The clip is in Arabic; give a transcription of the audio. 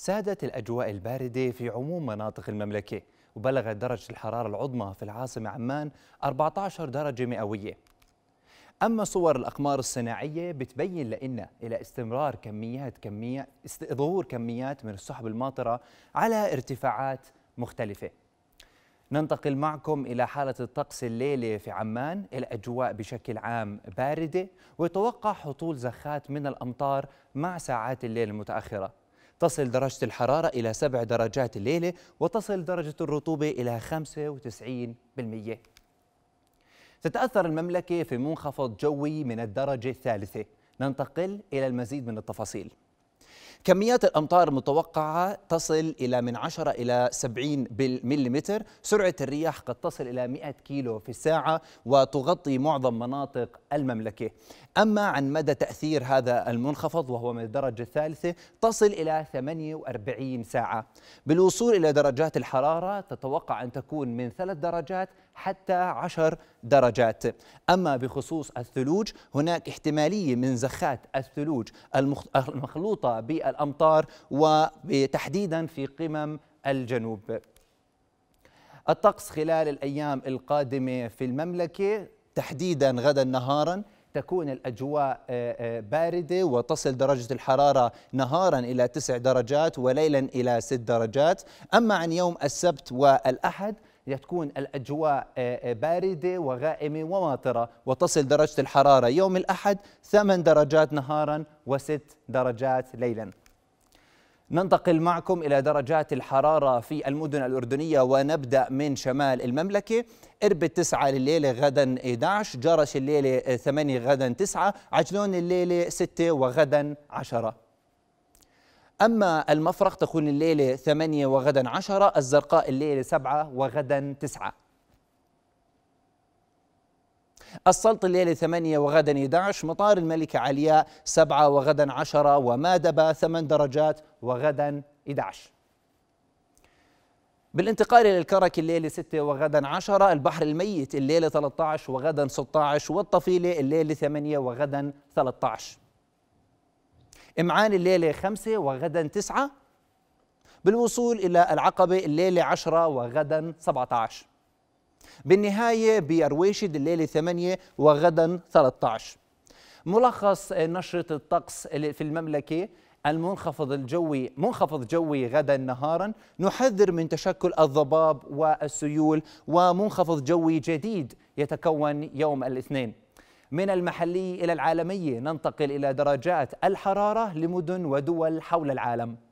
سادت الأجواء الباردة في عموم مناطق المملكة وبلغت درجة الحرارة العظمى في العاصمة عمان 14 درجة مئوية أما صور الأقمار الصناعية بتبين لنا إلى استمرار كميات كمية ظهور كميات من السحب الماطرة على ارتفاعات مختلفة ننتقل معكم إلى حالة الطقس الليلة في عمان الأجواء بشكل عام باردة ويتوقع هطول زخات من الأمطار مع ساعات الليل المتأخرة تصل درجة الحرارة إلى 7 درجات الليلة وتصل درجة الرطوبة إلى 95% تتأثر المملكة في منخفض جوي من الدرجة الثالثة ننتقل إلى المزيد من التفاصيل كميات الأمطار المتوقعة تصل إلى من 10 إلى 70 بالمليمتر سرعة الرياح قد تصل إلى 100 كيلو في الساعة وتغطي معظم مناطق المملكة أما عن مدى تأثير هذا المنخفض وهو من الدرجة الثالثة تصل إلى 48 ساعة بالوصول إلى درجات الحرارة تتوقع أن تكون من ثلاث درجات حتى 10 درجات أما بخصوص الثلوج هناك احتمالية من زخات الثلوج المخلوطة بالثلوج الأمطار وتحديدا في قمم الجنوب الطقس خلال الأيام القادمة في المملكة تحديدا غدا نهارا تكون الأجواء آه، آه، باردة وتصل درجة الحرارة نهارا إلى تسع درجات وليلا إلى ست درجات أما عن يوم السبت والأحد تكون الأجواء آه، باردة وغائمة وماطرة وتصل درجة الحرارة يوم الأحد ثمان درجات نهارا وست درجات ليلا ننتقل معكم إلى درجات الحرارة في المدن الأردنية ونبدأ من شمال المملكة إربد 9 لليلة غدا 11 جرش الليلة 8 غدا 9 عجلون الليلة 6 وغدا 10 أما المفرق تكون الليلة 8 وغدا 10 الزرقاء الليلة 7 وغدا 9 السلط الليلة 8 وغدا 11 مطار الملكة علياء 7 وغدا 10 ومادبة 8 درجات وغدا 11 بالانتقال إلى الكرك الليلة 6 وغدا 10 البحر الميت الليلة 13 وغدا 16 والطفيلة الليلة 8 وغدا 13 إمعان الليلة 5 وغدا 9 بالوصول إلى العقبة الليلة 10 وغدا 17 بالنهاية بأرويشد الليلة 8 وغدا 13 ملخص نشرة الطقس في المملكة المنخفض الجوي منخفض جوي غدا نهارا نحذر من تشكل الضباب والسيول ومنخفض جوي جديد يتكون يوم الاثنين من المحلي إلى العالمية ننتقل إلى درجات الحرارة لمدن ودول حول العالم